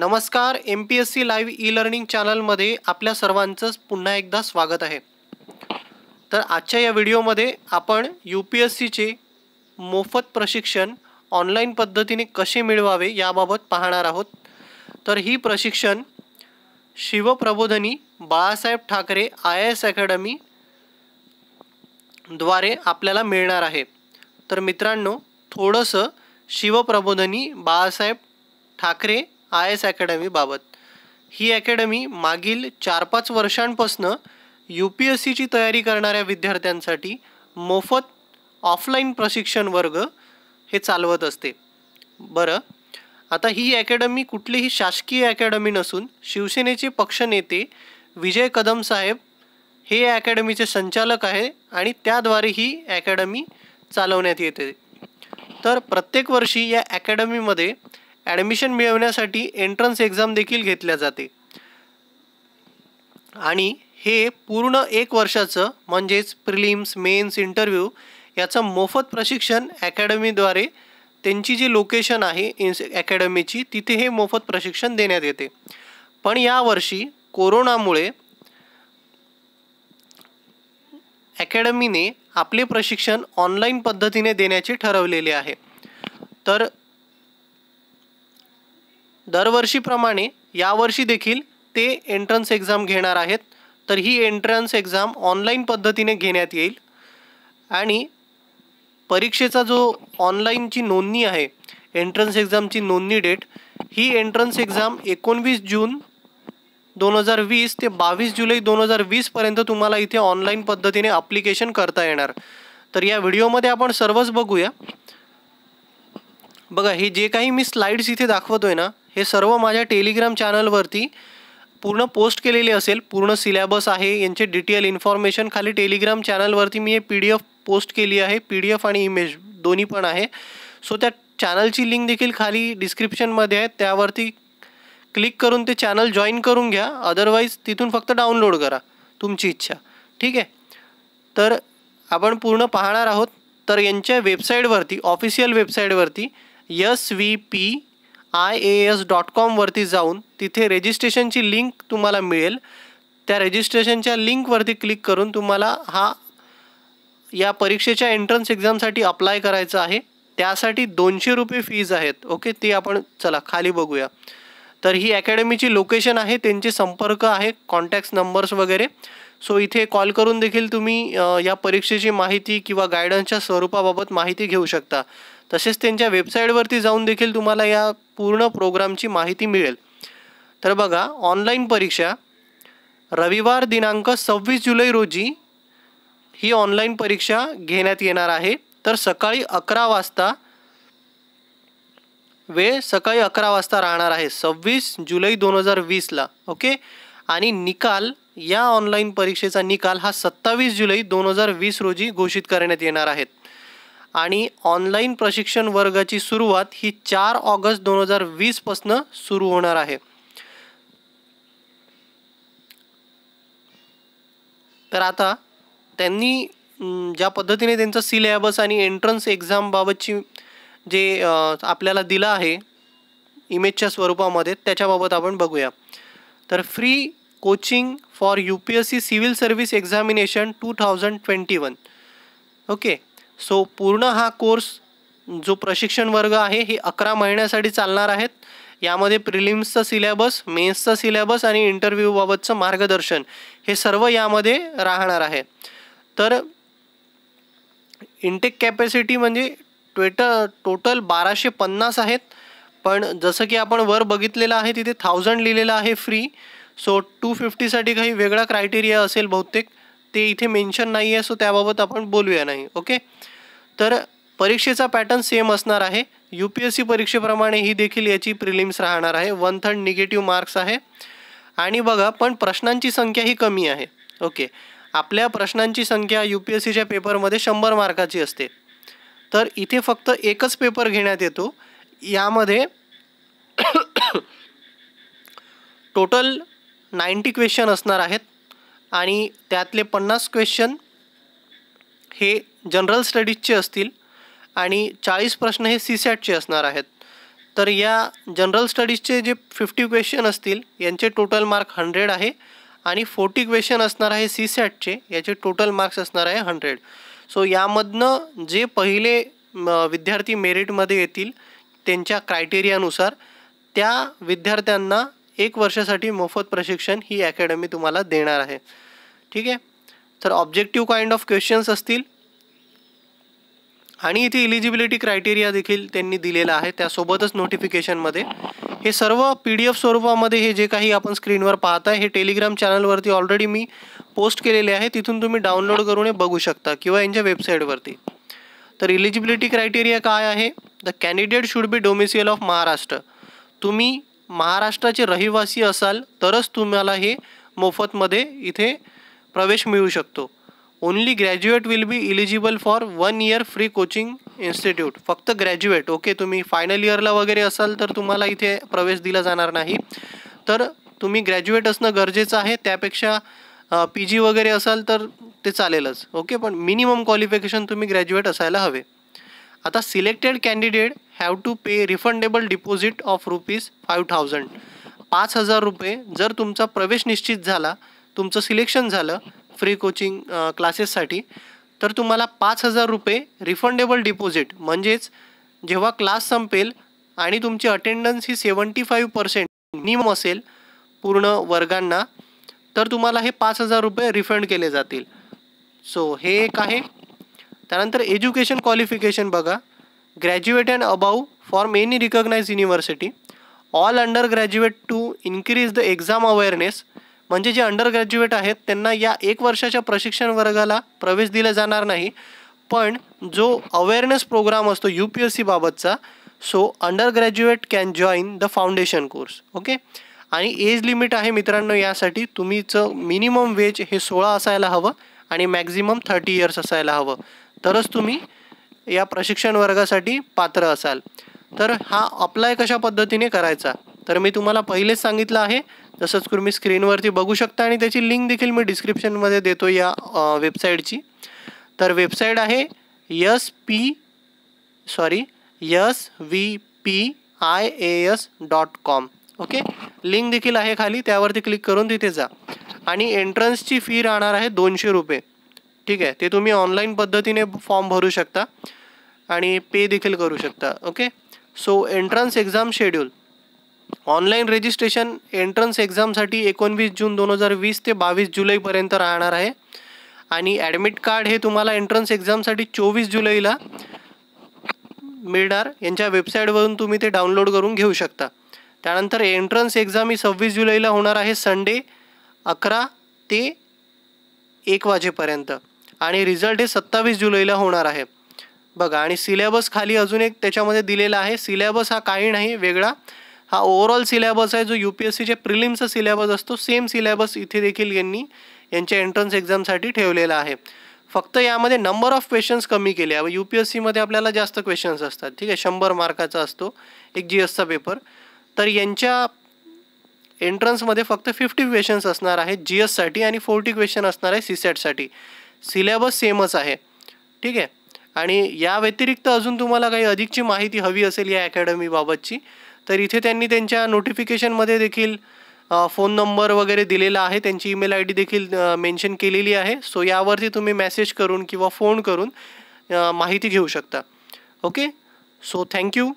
नमस्कार M P S C live e learning चॅनलमध्ये आपल्या सर्वांचं पुन्हा एकदा स्वागत आहे तर आजच्या या व्हिडिओमध्ये आपण यू पी एस सीचे मोफत प्रशिक्षण ऑनलाईन पद्धतीने कसे मिळवावे याबाबत पाहणार आहोत तर ही प्रशिक्षण Shivprabodhini Balasaheb Thackeray I S academy द्वारे आपल्याला मिळणार आहे तर मित्रांनो थोडंसं शिवप्रबोधनी बाळासाहेब ठाकरे आय एस अकॅडमीबाबत ही अकॅडमी मागील चार पाच वर्षांपासनं यू पी एस सीची तयारी करणाऱ्या विद्यार्थ्यांसाठी मोफत ऑफलाईन प्रशिक्षण वर्ग हे चालवत असते बरं आता ही अकॅडमी कुठलीही शासकीय अकॅडमी नसून शिवसेनेचे पक्षनेते विजय कदम साहेब हे अकॅडमीचे संचालक आहे आणि त्याद्वारे ही अकॅडमी चालवण्यात येते तर प्रत्येक वर्षी या अकॅडमीमध्ये ॲडमिशन मिळवण्यासाठी एंट्रन्स एक्झाम देखील घेतल्या जाते आणि हे पूर्ण एक वर्षाचं म्हणजेच प्रिलिम्स मेन्स इंटरव्ह्यू याचं मोफत प्रशिक्षण अकॅडमीद्वारे त्यांची जी लोकेशन आहे इन्स अकॅडमीची तिथे हे मोफत प्रशिक्षण देण्यात येते पण यावर्षी कोरोनामुळे अकॅडमीने आपले प्रशिक्षण ऑनलाईन पद्धतीने देण्याचे ठरवलेले आहे तर दरवर्षीप्रमाणे यावर्षी देखील ते एंट्रन्स एक्झाम घेणार आहेत तर ही एंट्रन्स एक्झाम ऑनलाईन पद्धतीने घेण्यात येईल आणि परीक्षेचा जो ऑनलाईनची नोंदणी आहे एंट्रन्स एक्झामची नोंदणी डेट ही एंट्रन्स एक्झाम एकोणवीस जून दोन हजार वीस ते बावीस जुलै दोन हजार वीसपर्यंत तुम्हाला इथे ऑनलाईन पद्धतीने ॲप्लिकेशन करता येणार तर या व्हिडिओमध्ये आपण सर्वच बघूया बघा हे जे काही मी स्लाइड्स इथे आहे ना ये सर्व मजा टेलिग्राम चैनल पूर्ण पोस्ट के लिए पूर्ण सिलबस है ये डिटेल इन्फॉर्मेशन खाली टेलिग्राम चैनल मी पी डी एफ पोस्ट के लिए पी डी एफ आणि इमेज दोन्ही पण आहे सो त्या चॅनलची लिंक देखी खाली डिस्क्रिप्शन आहे त्यावरती क्लिक करून ते चॅनल जॉईन करून घ्या अदरवाईज तिथून फक्त डाउनलोड करा तुम्हारी इच्छा ठीक है तर आपण पूर्ण पाहणार आहोत तर यांच्या वरती ऑफिशियल वेबसाईटवरती S V P I A S dot कॉमवरती जाऊन तिथे रेजिस्ट्रेशनची लिंक तुम्हाला मिळेल त्या रेजिस्ट्रेशनच्या लिंकवरती क्लिक करून तुम्हाला हा या परीक्षेच्या एंट्रन्स एक्झामसाठी अप्लाय करायचं आहे त्यासाठी दोनशे रुपये फीज आहेत ओके ती आपण चला खाली बघूया तर ही अकॅडमीची लोकेशन आहे त्यांचे संपर्क आहे कॉन्टॅक्ट नंबर्स वगैरे सो इथे कॉल करून देखील तुम्ही या परीक्षेची माहिती किंवा गायडन्सच्या स्वरूपाबाबत माहिती घेऊ शकता तसेच त्यांच्या वेबसाईटवरती जाऊन देखील तुम्हाला या पूर्ण प्रोग्रामची माहिती मिळेल तर बघा ऑनलाईन परीक्षा रविवार दिनांक सव्वीस जुलै रोजी ही ऑनलाईन परीक्षा घेण्यात येणार आहे तर सकाळी अकरा वाजता वेळ सकाळी अकरा वाजता राहणार आहे सव्वीस जुलै दोन हजार वीसला ओके आणि निकाल या ऑनलाईन परीक्षेचा निकाल हा सत्तावीस जुलै दोन हजार वीस रोजी घोषित करण्यात येणार आहेत आणि ऑनलाईन प्रशिक्षण वर्गाची सुरुवात ही चार ऑगस्ट दोन हजार वीसपासनं सुरू होणार आहे तर आता त्यांनी ज्या पद्धतीने त्यांचा सिलेबस आणि एंट्रन्स एक्झामबाबतची जे आपल्याला दिलं आहे इमेजच्या स्वरूपामध्ये त्याच्याबाबत आपण बघूया तर free coaching for U P S C civil service examination two thousand twenty one okay so पूर्ण हा कोर्स जो प्रशिक्षण वर्ग आहे हे अकरा महिन्यासाठी चालणार आहेत यामध्ये प्रिलिम्सचा सिलेबस मेन्सचा सिलेबस आणि इंटरव्ह्यूबाबतचं मार्गदर्शन हे सर्व यामध्ये राहणार आहे तर इंटेक कॅपॅसिटी म्हणजे ट्वेट टोटल बाराशे पन्नास आहेत पण जसं की आपण वर बघितलेलं आहे तिथे थाउजंड लिहिलेलं आहे फ्री सो टू फिफ्टीसाठी काही वेगळा क्रायटेरिया असेल बहुतेक ते इथे मेन्शन नाही आहे सो त्याबाबत आपण बोलूया नाही ओके तर परीक्षेचा पॅटर्न सेम असणार आहे यू पी एस सी परीक्षेप्रमाणे ही देखील याची प्रिलिम्स राहणार आहे वन थर्ड निगेटिव्ह मार्क्स आहे आणि बघा पण प्रश्नांची संख्या ही कमी आहे ओके आपल्या प्रश्नांची संख्या यू पी एस सीच्या पेपरमध्ये शंभर मार्काची असते तर इथे फक्त एकच पेपर घेण्यात येतो यामध्ये टोटल नाईन्टी क्वेश्चन असणार आहेत आणि त्यातले पन्नास क्वेश्चन हे जनरल स्टडीजचे असतील आणि चाळीस प्रश्न हे सी सॅटचे असणार आहेत तर या जनरल स्टडीजचे जे फिफ्टी क्वेश्चन असतील यांचे टोटल मार्क हंड्रेड आहे आणि फोर्टी क्वेश्चन असणार आहे सी सॅटचे याचे टोटल मार्क्स असणार आहे हंड्रेड सो यामधनं जे पहिले विद्यार्थी मेरिटमध्ये येतील त्यांच्या क्रायटेरियानुसार त्या विद्यार्थ्यांना एक वर्षासाठी मोफत प्रशिक्षण ही अकॅडमी तुम्हाला देणार आहे ठीक आहे तर ऑब्जेक्टिव्ह काइंड ऑफ क्वेश्चन्स असतील आणि इथे इलिजिबिलिटी क्रायटेरिया देखील त्यांनी दिलेला आहे त्यासोबतच नोटिफिकेशनमध्ये हे सर्व पी डी एफ स्वरूपामध्ये हे जे काही आपण स्क्रीनवर आहे हे टेलिग्राम चॅनलवरती ऑलरेडी मी पोस्ट केलेले आहे तिथून तुम्ही डाउनलोड करून हे बघू शकता किंवा यांच्या वेबसाईटवरती तर इलिजिबिलिटी क्रायटेरिया काय आहे the candidate should be domicile of Maharashtra तुम्ही महाराष्ट्राचे रहिवासी असाल तरच तुम्हाला हे मोफतमध्ये इथे प्रवेश मिळू शकतो only graduate will be eligible for one year free coaching institute फक्त ग्रॅज्युएट ओके तुम्ही फायनल इयरला वगैरे असाल तर तुम्हाला इथे प्रवेश दिला जाणार नाही तर तुम्ही ग्रॅज्युएट असणं गरजेचं आहे त्यापेक्षा पी जी वगैरे असाल तर ते चालेलच ओके पण मिनिमम क्वालिफिकेशन तुम्ही ग्रॅज्युएट असायला हवे आता selected candidate have to pay refundable deposit of rupees five thousand पाच हजार रुपये जर तुमचा प्रवेश निश्चित झाला तुमचं सिलेक्शन झालं फ्री कोचिंग क्लासेससाठी तर तुम्हाला पाच हजार रुपये रिफंडेबल डिपॉझिट म्हणजेच जेव्हा क्लास संपेल आणि तुमची अटेंडन्स ही सेवन्टी फाईव्ह पर्सेंट मिनिमम असेल पूर्ण वर्गांना तर तुम्हाला हे पाच हजार रुपये रिफंड केले जातील सो हे एक आहे त्यानंतर एज्युकेशन क्वालिफिकेशन बघा graduate and above for any recognise university all undergraduate to increase the exam awareness म्हणजे जे अंडर ग्रॅज्युएट आहेत त्यांना या एक वर्षाच्या प्रशिक्षण वर्गाला प्रवेश दिला जाणार नाही पण जो अवेअरनेस प्रोग्राम असतो यू पी एस सी बाबतचा so undergraduate can join the foundation course okay आणि एज लिमिट आहे मित्रांनो यासाठी तुम्हीचं मिनिमम वेज हे सोळा असायला हवं आणि मॅक्झिमम थर्टी इयर्स असायला हवं तरच तुम्ही या प्रशिक्षण वर्गासाठी पात्र असाल तर हा अप्लाय कशा पद्धतीने करायचा तर मी तुम्हाला पहिलेच सांगितलं आहे तसंच तुम्ही स्क्रीनवरती बघू शकता आणि त्याची लिंक देखील मी डिस्क्रिप्शनमध्ये देतो या वेबसाईटची तर वेबसाईट आहे S P sorry S V P I A S dot com okay link देखील आहे खाली त्यावरती क्लिक करून तिथे जा आणि एंट्रन्सची फी राहणार आहे दोनशे रुपये ठीक आहे ते तुम्ही ऑनलाईन पद्धतीने फॉर्म भरू शकता आणि पे देखील करू शकता okay so entrance exam schedule online registration entrance एक्झामसाठी एकोणवीस जून दोन हजार वीस ते बावीस जुलैपर्यंत राहणार आहे आणि ॲडमिट कार्ड हे तुम्हाला एंट्रन्स एक्झामसाठी चोवीस जुलैला मिळणार यांच्या वेबसाईटवरून तुम्ही ते डाउनलोड करून घेऊ शकता त्यानंतर एंट्रन्स एक्झाम ही सव्वीस जुलैला होणार आहे संडे अकरा ते एक वाजेपर्यंत आणि रिझल्ट हे सत्तावीस जुलैला होणार आहे बघा आणि सिलेबस खाली अजून एक त्याच्यामध्ये दिलेला आहे सिलेबस हा काही नाही वेगळा हा ओव्हरऑल सिलेबस आहे जो यू पी एस सीचे प्रिलिम्सचा सिलेबस असतो सेम सिलेबस इथे देखील यांनी यांच्या एंट्रन्स एक्झामसाठी ठेवलेला आहे फक्त यामध्ये नंबर ऑफ क्वेश्चन्स कमी केले आहे यू पी एस सीमध्ये आपल्याला जास्त क्वेश्चन्स असतात ठीक आहे शंभर मार्काचा असतो एक जी एसचा पेपर तर यांच्या एंट्रन्समध्ये फक्त फिफ्टी क्वेश्चन्स असणार आहेत जी एससाठी आणि फोर्टी क्वेश्चन असणार आहे सी सॅटसाठी सिलेबस सेमच आहे ठीक आहे आणि या व्यतिरिक्त अजून तुम्हाला काही अधिकची माहिती हवी असेल या अकॅडमीबाबतची तर इथे त्यांनी त्यांच्या नोटिफिकेशनमध्ये देखील फोन नंबर वगैरे दिलेला आहे त्यांची ईमेल आय डी देखील मेन्शन केलेली आहे सो यावरती तुम्ही मेसेज करून किंवा फोन करून माहिती घेऊ शकता ओके सो थँक्यू